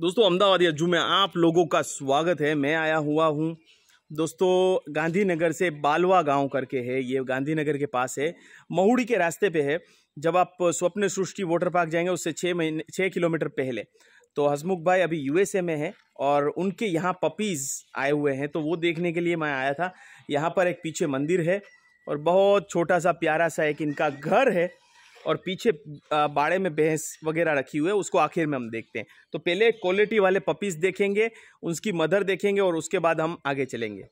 दोस्तों अहमदाबाद अज्जू में आप लोगों का स्वागत है मैं आया हुआ हूँ दोस्तों गांधीनगर से बालवा गांव करके है ये गांधीनगर के पास है महुड़ी के रास्ते पे है जब आप स्वप्न सृष्टि वाटर पार्क जाएंगे उससे छः महीने छः किलोमीटर पहले तो हसमुख भाई अभी यूएसए में है और उनके यहाँ पपीज़ आए हुए हैं तो वो देखने के लिए मैं आया था यहाँ पर एक पीछे मंदिर है और बहुत छोटा सा प्यारा सा एक इनका घर है और पीछे बाड़े में भैंस वगैरह रखी हुई है उसको आखिर में हम देखते हैं तो पहले क्वालिटी वाले पपीज़ देखेंगे उसकी मदर देखेंगे और उसके बाद हम आगे चलेंगे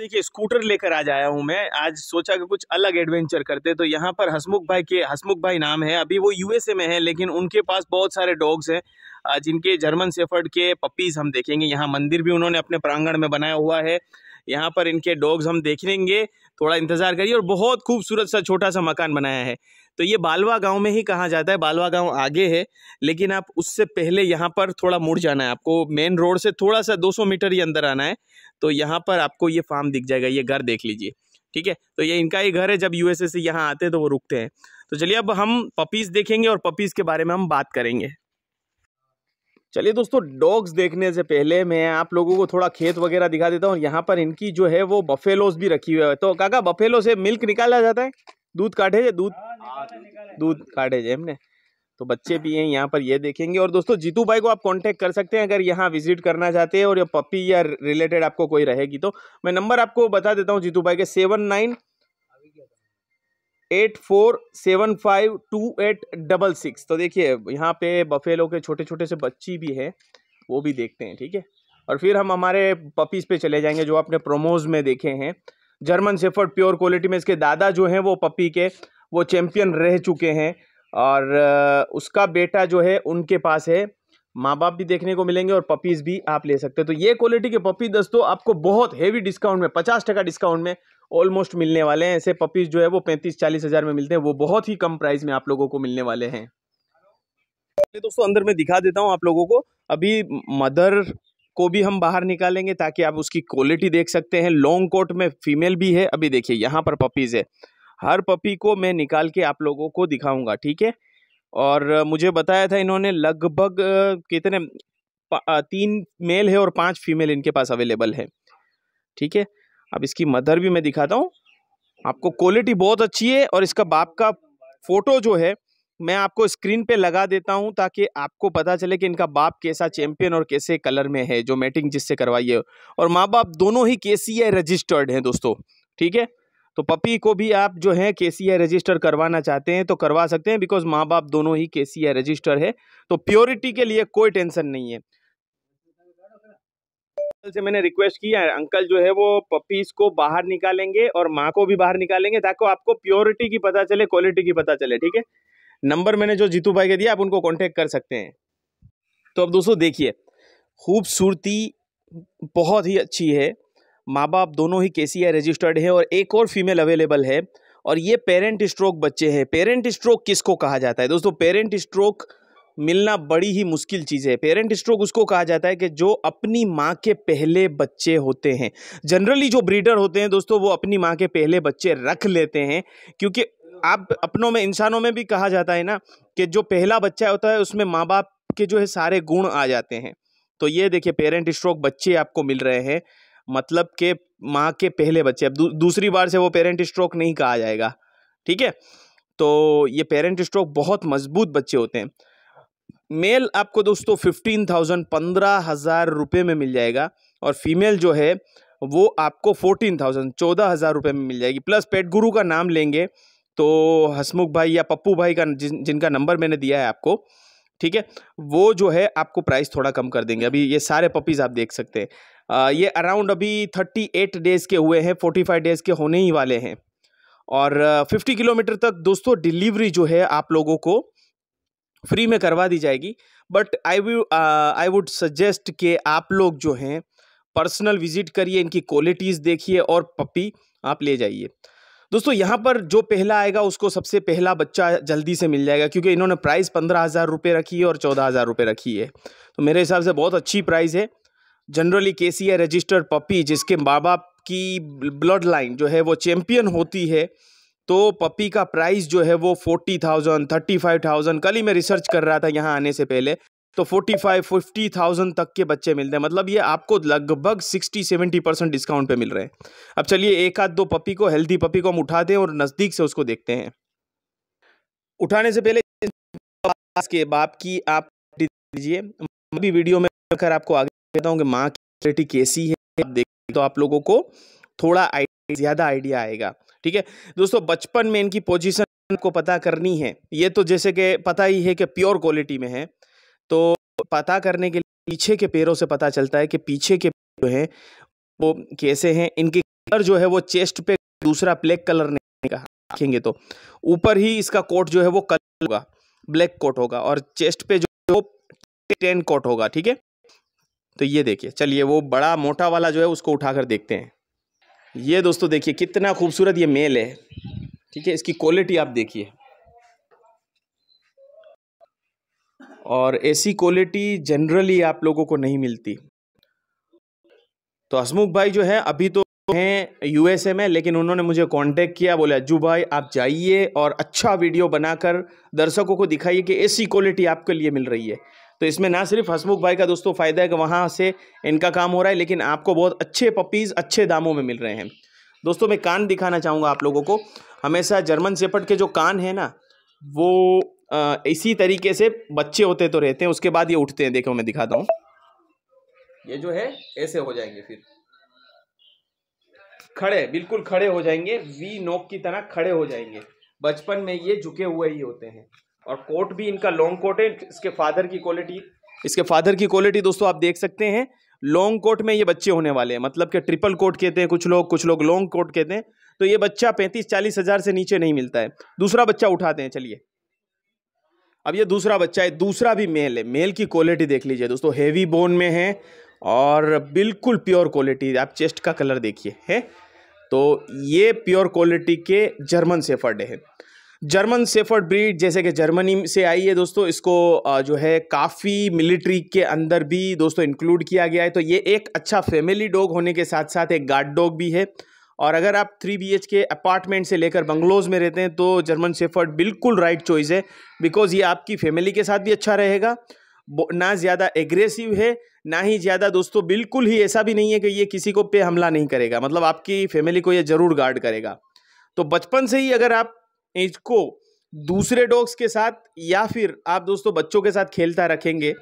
देखिए स्कूटर लेकर आज आया हूँ मैं आज सोचा कि कुछ अलग एडवेंचर करते तो यहाँ पर हसमुख भाई के हसमुख भाई नाम है अभी वो यूएसए में है लेकिन उनके पास बहुत सारे डॉग्स हैं जिनके जर्मन सेफर्ड के पपीज़ हम देखेंगे यहाँ मंदिर भी उन्होंने अपने प्रांगण में बनाया हुआ है यहाँ पर इनके डॉग्स हम देखेंगे थोड़ा इंतज़ार करिए और बहुत खूबसूरत सा छोटा सा मकान बनाया है तो ये बालवा गांव में ही कहा जाता है बालवा गांव आगे है लेकिन आप उससे पहले यहाँ पर थोड़ा मुड़ जाना है आपको मेन रोड से थोड़ा सा 200 मीटर ही अंदर आना है तो यहाँ पर आपको ये फार्म दिख जाएगा ये घर देख लीजिए ठीक है तो ये इनका ही घर है जब यूएसए से यहाँ आते हैं तो वो रुकते हैं तो चलिए अब हम पपीज़ देखेंगे और पपीज़ के बारे में हम बात करेंगे चलिए दोस्तों डॉग्स देखने से पहले मैं आप लोगों को थोड़ा खेत वगैरह दिखा देता हूँ यहाँ पर इनकी जो है वो बफेलोस भी रखी हुई है तो काका बफेलो से मिल्क निकाला जाता है दूध काटे दूध दूध काटे जे हमने तो बच्चे भी हैं यहाँ पर ये देखेंगे और दोस्तों जीतू भाई को आप कांटेक्ट कर सकते हैं अगर यहाँ विजिट करना चाहते हैं और ये पपी या रिलेटेड आपको कोई रहेगी तो मैं नंबर आपको बता देता हूँ जीतू भाई के seven nine eight four seven five two eight double six तो देखिए यहाँ पे बफेलो के छोटे छोटे से बच्ची भी है वो भी देखते हैं ठीक है और फिर हम हमारे पपीज़ पे चले जाएंगे जो आपने प्रोमोज में देखे हैं जर्मन सेफर्ड प्योर क्वालिटी में इसके दादा जो हैं वो पपी के वो चैम्पियन रह चुके हैं और उसका बेटा जो है उनके पास है माँ बाप भी देखने को मिलेंगे और पपीज़ भी आप ले सकते हैं तो ये क्वालिटी के पपी दोस्तों आपको बहुत हेवी डिस्काउंट में पचास टका डिस्काउंट में ऑलमोस्ट मिलने वाले हैं ऐसे पपीज़ जो है वो पैंतीस चालीस हज़ार में मिलते हैं वो बहुत ही कम प्राइस में आप लोगों को मिलने वाले हैं दोस्तों अंदर में दिखा देता हूँ आप लोगों को अभी मदर को भी हम बाहर निकालेंगे ताकि आप उसकी क्वालिटी देख सकते हैं लॉन्ग कोट में फीमेल भी है अभी देखिए यहाँ पर पपीज़ है हर पपी को मैं निकाल के आप लोगों को दिखाऊंगा ठीक है और मुझे बताया था इन्होंने लगभग कितने तीन मेल है और पांच फीमेल इनके पास अवेलेबल है ठीक है अब इसकी मदर भी मैं दिखाता हूँ आपको क्वालिटी बहुत अच्छी है और इसका बाप का फ़ोटो जो है मैं आपको स्क्रीन पे लगा देता हूँ ताकि आपको पता चले कि इनका बाप कैसा चैंपियन और कैसे कलर में है जो मैटिंग जिससे करवाई है और माँ बाप दोनों ही के सी आई रजिस्टर्ड हैं दोस्तों ठीक है तो पपी को भी आप जो है के रजिस्टर करवाना चाहते हैं तो करवा सकते हैं बिकॉज माँ बाप दोनों ही के रजिस्टर है तो प्योरिटी के लिए कोई टेंशन नहीं है से मैंने रिक्वेस्ट किया है अंकल जो है वो पपीज को बाहर निकालेंगे और माँ को भी बाहर निकालेंगे ताकि आपको प्योरिटी की पता चले क्वालिटी की पता चले ठीक है नंबर मैंने जो जीतू भाई के दिया आप उनको कॉन्टेक्ट कर सकते हैं तो अब दोस्तों देखिए खूबसूरती बहुत ही अच्छी है माँ बाप दोनों ही के रजिस्टर्ड है और एक और फीमेल अवेलेबल है और ये पेरेंट स्ट्रोक बच्चे हैं पेरेंट स्ट्रोक किसको कहा जाता है दोस्तों पेरेंट स्ट्रोक मिलना बड़ी ही मुश्किल चीज़ है पेरेंट स्ट्रोक उसको कहा जाता है कि जो अपनी माँ के पहले बच्चे होते हैं जनरली जो ब्रीडर होते हैं दोस्तों वो अपनी माँ के पहले बच्चे रख लेते हैं क्योंकि आप अपनों में इंसानों में भी कहा जाता है ना कि जो पहला बच्चा होता है उसमें माँ बाप के जो है सारे गुण आ जाते हैं तो ये देखिए पेरेंट स्ट्रोक बच्चे आपको मिल रहे हैं मतलब के माँ के पहले बच्चे अब दू, दूसरी बार से वो पेरेंट स्ट्रोक नहीं कहा जाएगा ठीक है तो ये पेरेंट स्ट्रोक बहुत मजबूत बच्चे होते हैं मेल आपको दोस्तों फिफ्टीन थाउजेंड पंद्रह हज़ार रुपये में मिल जाएगा और फीमेल जो है वो आपको फोर्टीन थाउजेंड चौदह हज़ार रुपये में मिल जाएगी प्लस पेट गुरु का नाम लेंगे तो हसमुख भाई या पप्पू भाई का जिन जिनका नंबर मैंने दिया है आपको ठीक है वो जो है आपको प्राइस थोड़ा कम कर देंगे अभी ये सारे पपीज़ आप देख सकते हैं ये अराउंड अभी थर्टी एट डेज़ के हुए हैं फोर्टी फाइव डेज़ के होने ही वाले हैं और फिफ्टी किलोमीटर तक दोस्तों डिलीवरी जो है आप लोगों को फ्री में करवा दी जाएगी but I I would suggest कि आप लोग जो हैं पर्सनल विजिट करिए इनकी क्वालिटीज़ देखिए और पपी आप ले जाइए दोस्तों यहाँ पर जो पहला आएगा उसको सबसे पहला बच्चा जल्दी से मिल जाएगा क्योंकि इन्होंने प्राइस पंद्रह हज़ार रुपये रखी है और चौदह हज़ार रुपये रखी है तो मेरे हिसाब से बहुत अच्छी प्राइस है generally K C I registered puppy जिसके माँ बाप की ब्लड लाइन जो है वो चैम्पियन होती है तो पपी का प्राइस जो है वो forty thousand thirty five thousand कल ही मैं रिसर्च कर रहा था यहाँ आने से पहले तो 45 फिफ्टी थाउजेंड तक के बच्चे मिलते हैं मतलब ये आपको लगभग 60 70 परसेंट डिस्काउंट पे मिल रहे हैं अब चलिए एक आध दो पपी को हेल्दी पपी को हम उठाते हैं और नज़दीक से उसको देखते हैं उठाने से पहले के बाप की आप दीजिए अभी वीडियो में कर आपको आगे कहता हूँ कि माँ की क्वालिटी कैसी है आप देख तो आप लोगों को थोड़ा ज़्यादा आइडिया आएगा ठीक है दोस्तों बचपन में इनकी पोजिशन को पता करनी है ये तो जैसे कि पता ही है कि प्योर क्वालिटी में है तो पता करने के लिए पीछे के पैरों से पता चलता है कि पीछे के जो हैं वो कैसे हैं इनके कलर जो है वो चेस्ट पे दूसरा ब्लैक कलर नहीं कहा देखेंगे तो ऊपर ही इसका कोट जो है वो कलर होगा ब्लैक कोट होगा और चेस्ट पे जो टेन कोट होगा ठीक है तो ये देखिए चलिए वो बड़ा मोटा वाला जो है उसको उठाकर देखते हैं ये दोस्तों देखिए कितना खूबसूरत ये मेल है ठीक है इसकी क्वालिटी आप देखिए और ऐसी क्वालिटी जनरली आप लोगों को नहीं मिलती तो हसमुख भाई जो है अभी तो हैं यूएसए में लेकिन उन्होंने मुझे कांटेक्ट किया बोले अज्जू भाई आप जाइए और अच्छा वीडियो बनाकर दर्शकों को दिखाइए कि ऐसी क्वालिटी आपके लिए मिल रही है तो इसमें ना सिर्फ हसमुख भाई का दोस्तों फ़ायदा है कि वहाँ से इनका काम हो रहा है लेकिन आपको बहुत अच्छे पपीज़ अच्छे दामों में मिल रहे हैं दोस्तों मैं कान दिखाना चाहूँगा आप लोगों को हमेशा जर्मन सेपट के जो कान है ना वो इसी तरीके से बच्चे होते तो रहते हैं उसके बाद ये उठते हैं देखो मैं दिखाता हूँ ये जो है ऐसे हो जाएंगे फिर खड़े बिल्कुल खड़े हो जाएंगे वी नोक की तरह खड़े हो जाएंगे बचपन में ये झुके हुए ही होते हैं और कोट भी इनका लॉन्ग कोट है इसके फादर की क्वालिटी इसके फादर की क्वालिटी दोस्तों आप देख सकते हैं लॉन्ग कोट में ये बच्चे होने वाले हैं मतलब कि ट्रिपल कोट कहते हैं कुछ लोग कुछ लोग लॉन्ग कोट कहते हैं तो ये बच्चा पैंतीस चालीस हज़ार से नीचे नहीं मिलता है दूसरा बच्चा उठाते हैं चलिए अब ये दूसरा बच्चा है दूसरा भी मेल है मेल की क्वालिटी देख लीजिए दोस्तों हेवी बोन में है और बिल्कुल प्योर क्वालिटी आप चेस्ट का कलर देखिए है तो ये प्योर क्वालिटी के जर्मन सेफर्ड है जर्मन सेफर्ड ब्रीड जैसे कि जर्मनी से आई है दोस्तों इसको जो है काफ़ी मिलिट्री के अंदर भी दोस्तों इंक्लूड किया गया है तो ये एक अच्छा फैमिली डॉग होने के साथ साथ एक गार्ड डॉग भी है और अगर आप थ्री बी एच के अपार्टमेंट से लेकर बंगलोज़ में रहते हैं तो जर्मन शेफर्ड बिल्कुल राइट चॉइस है बिकॉज़ ये आपकी फैमिली के साथ भी अच्छा रहेगा ना ज़्यादा एग्रेसिव है ना ही ज़्यादा दोस्तों बिल्कुल ही ऐसा भी नहीं है कि ये किसी को पे हमला नहीं करेगा मतलब आपकी फैमिली को ये ज़रूर गार्ड करेगा तो बचपन से ही अगर आप इसको दूसरे डॉग्स के साथ या फिर आप दोस्तों बच्चों के साथ खेलता रखेंगे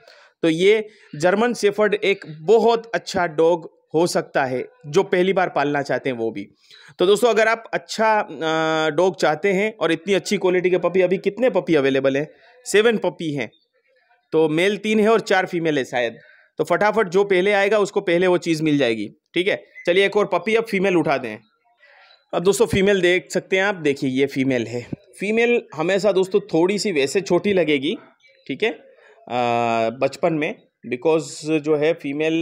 तो ये जर्मन सेफर्ड एक बहुत अच्छा डॉग हो सकता है जो पहली बार पालना चाहते हैं वो भी तो दोस्तों अगर आप अच्छा डॉग चाहते हैं और इतनी अच्छी क्वालिटी के पपी अभी कितने पपी अवेलेबल हैं सेवन पपी हैं तो मेल तीन है और चार फीमेल है शायद तो फटाफट जो पहले आएगा उसको पहले वो चीज़ मिल जाएगी ठीक है चलिए एक और पपी अब फीमेल उठा दें अब दोस्तों फीमेल देख सकते हैं आप देखिए ये फीमेल है फीमेल हमेशा दोस्तों थोड़ी सी वैसे छोटी लगेगी ठीक है बचपन में बिकॉज जो है फीमेल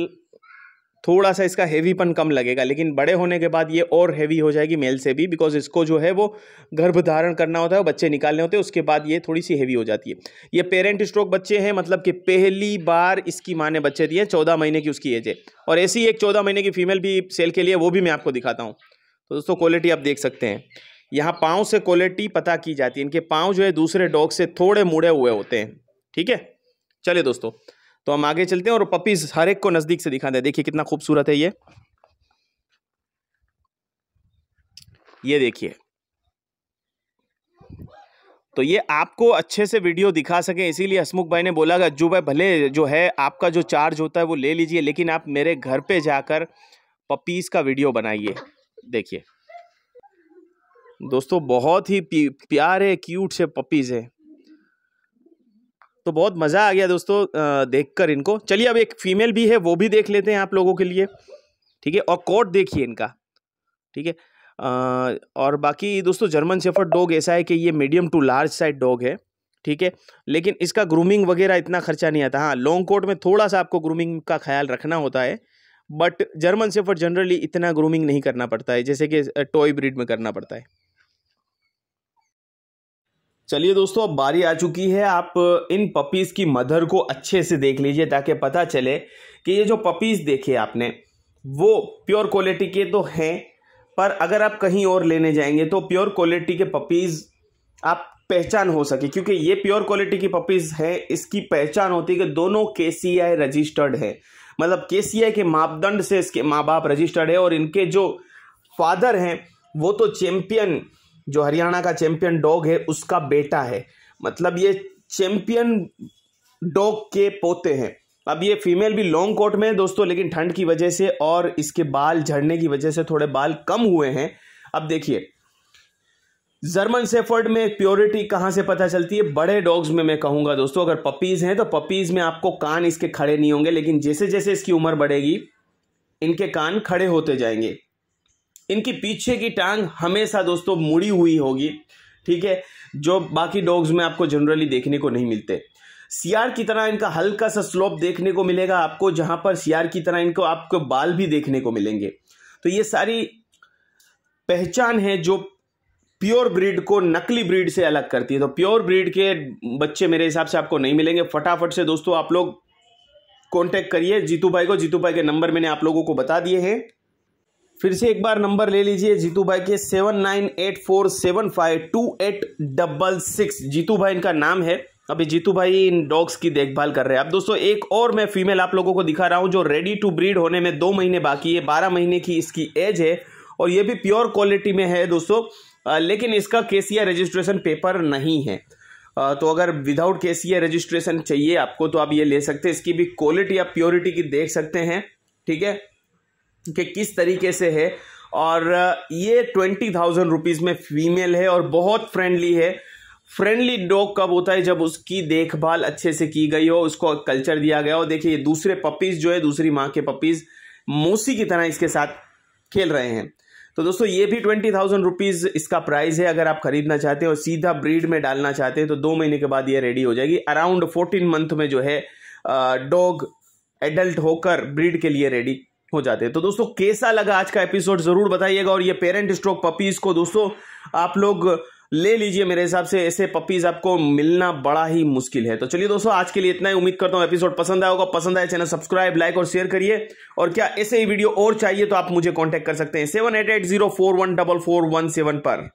थोड़ा सा इसका हैवीपन कम लगेगा लेकिन बड़े होने के बाद ये और हेवी हो जाएगी मेल से भी बिकॉज इसको जो है वो गर्भ धारण करना होता है बच्चे निकालने होते हैं उसके बाद ये थोड़ी सी हैवी हो जाती है ये पेरेंट स्ट्रोक बच्चे हैं मतलब कि पहली बार इसकी माँ ने बच्चे दिए चौदह महीने की उसकी एज है और ऐसी एक चौदह महीने की फीमेल भी सेल के लिए वो भी मैं आपको दिखाता हूँ तो दोस्तों क्वालिटी आप देख सकते हैं यहाँ पाँव से क्वालिटी पता की जाती है इनके पाँव जो है दूसरे डॉग से थोड़े मुड़े हुए होते हैं ठीक है चलिए दोस्तों तो हम आगे चलते हैं और पपीज हर एक को नज़दीक से दिखाते हैं देखिए कितना खूबसूरत है ये ये देखिए तो ये आपको अच्छे से वीडियो दिखा सकें इसीलिए हसमुख भाई ने बोला कि अज्जू भाई भले जो है आपका जो चार्ज होता है वो ले लीजिए लेकिन आप मेरे घर पे जाकर पपीज़ का वीडियो बनाइए देखिए दोस्तों बहुत ही प्यारे क्यूट से पपीज़ है तो बहुत मज़ा आ गया दोस्तों देखकर इनको चलिए अब एक फ़ीमेल भी है वो भी देख लेते हैं आप लोगों के लिए ठीक है और कोट देखिए इनका ठीक है और बाकी दोस्तों जर्मन शेफर्ड डॉग ऐसा है कि ये medium to large size dog है ठीक है लेकिन इसका ग्रूमिंग वगैरह इतना खर्चा नहीं आता हाँ लॉन्ग कोट में थोड़ा सा आपको ग्रूमिंग का ख्याल रखना होता है बट जर्मन सेफ़र जनरली इतना ग्रूमिंग नहीं करना पड़ता है जैसे कि टॉय ब्रिड में करना पड़ता है चलिए दोस्तों अब बारी आ चुकी है आप इन पपीज़ की मदर को अच्छे से देख लीजिए ताकि पता चले कि ये जो पपीज़ देखे आपने वो प्योर क्वालिटी के तो हैं पर अगर आप कहीं और लेने जाएंगे तो प्योर क्वालिटी के पपीज़ आप पहचान हो सके क्योंकि ये प्योर क्वालिटी की पपीज़ हैं इसकी पहचान होती है कि दोनों के सी आई रजिस्टर्ड है मतलब के सी आई के मापदंड से इसके माँ बाप रजिस्टर्ड है और इनके जो फादर हैं वो तो चैम्पियन जो हरियाणा का चैंपियन डॉग है उसका बेटा है मतलब ये चैंपियन डॉग के पोते हैं अब ये फीमेल भी लॉन्ग कोट में है दोस्तों लेकिन ठंड की वजह से और इसके बाल झड़ने की वजह से थोड़े बाल कम हुए हैं अब देखिए जर्मन सेफर्ड में प्योरिटी कहाँ से पता चलती है बड़े डॉग्स में मैं कहूँगा दोस्तों अगर पपीज़ हैं तो पपीज़ में आपको कान इसके खड़े नहीं होंगे लेकिन जैसे जैसे इसकी उम्र बढ़ेगी इनके कान खड़े होते जाएंगे इनकी पीछे की टांग हमेशा दोस्तों मुड़ी हुई होगी ठीक है जो बाकी डॉग्स में आपको जनरली देखने को नहीं मिलते सियार की तरह इनका हल्का सा स्लोप देखने को मिलेगा आपको जहां पर सियार की तरह इनको आपको बाल भी देखने को मिलेंगे तो ये सारी पहचान है जो प्योर ब्रीड को नकली ब्रीड से अलग करती है तो प्योर ब्रीड के बच्चे मेरे हिसाब से आपको नहीं मिलेंगे फटाफट से दोस्तों आप लोग कांटेक्ट करिए जीतू भाई को जीतू भाई के नंबर मैंने आप लोगों को बता दिए हैं फिर से एक बार नंबर ले लीजिए जीतू भाई के seven nine eight four seven five two eight double six Jitu भाई इनका नाम है अभी जीतू भाई इन डॉग्स की देखभाल कर रहे हैं अब दोस्तों एक और मैं फीमेल आप लोगों को दिखा रहा हूँ जो रेडी टू ब्रीड होने में दो महीने बाकी है बारह महीने की इसकी एज है और ये भी प्योर क्वालिटी में है दोस्तों लेकिन इसका केसीआर रजिस्ट्रेशन पेपर नहीं है तो अगर विदाउट केसीआर रजिस्ट्रेशन चाहिए आपको तो आप ये ले सकते हैं इसकी भी क्वालिटी आप प्योरिटी की देख सकते हैं ठीक है कि किस तरीके से है और ये ट्वेंटी थाउजेंड रुपीज़ में फीमेल है और बहुत फ्रेंडली है फ्रेंडली डॉग कब होता है जब उसकी देखभाल अच्छे से की गई हो उसको कल्चर दिया गया हो देखिए ये दूसरे पपीज़ जो है दूसरी माँ के पपीज़ मूसी की तरह इसके साथ खेल रहे हैं तो दोस्तों ये भी ट्वेंटी थाउजेंड रुपीज़ इसका प्राइस है अगर आप खरीदना चाहते हैं और सीधा ब्रीड में डालना चाहते हैं तो दो महीने के बाद ये रेडी हो जाएगी अराउंड फोर्टीन मंथ में जो है डॉग एडल्ट होकर ब्रीड के लिए रेडी हो जाते हैं तो दोस्तों कैसा लगा आज का एपिसोड जरूर बताइएगा और ये पेरेंट स्ट्रोक पपीज को दोस्तों आप लोग ले लीजिए मेरे हिसाब से ऐसे पपीज आपको मिलना बड़ा ही मुश्किल है तो चलिए दोस्तों आज के लिए इतना ही उम्मीद करता हूं एपिसोड पसंद आया होगा पसंद आया चैनल सब्सक्राइब लाइक और शेयर करिए और क्या ऐसे ही वीडियो और चाहिए तो आप मुझे कॉन्टेक्ट कर सकते हैं seven eight eight zero four one double four one seven पर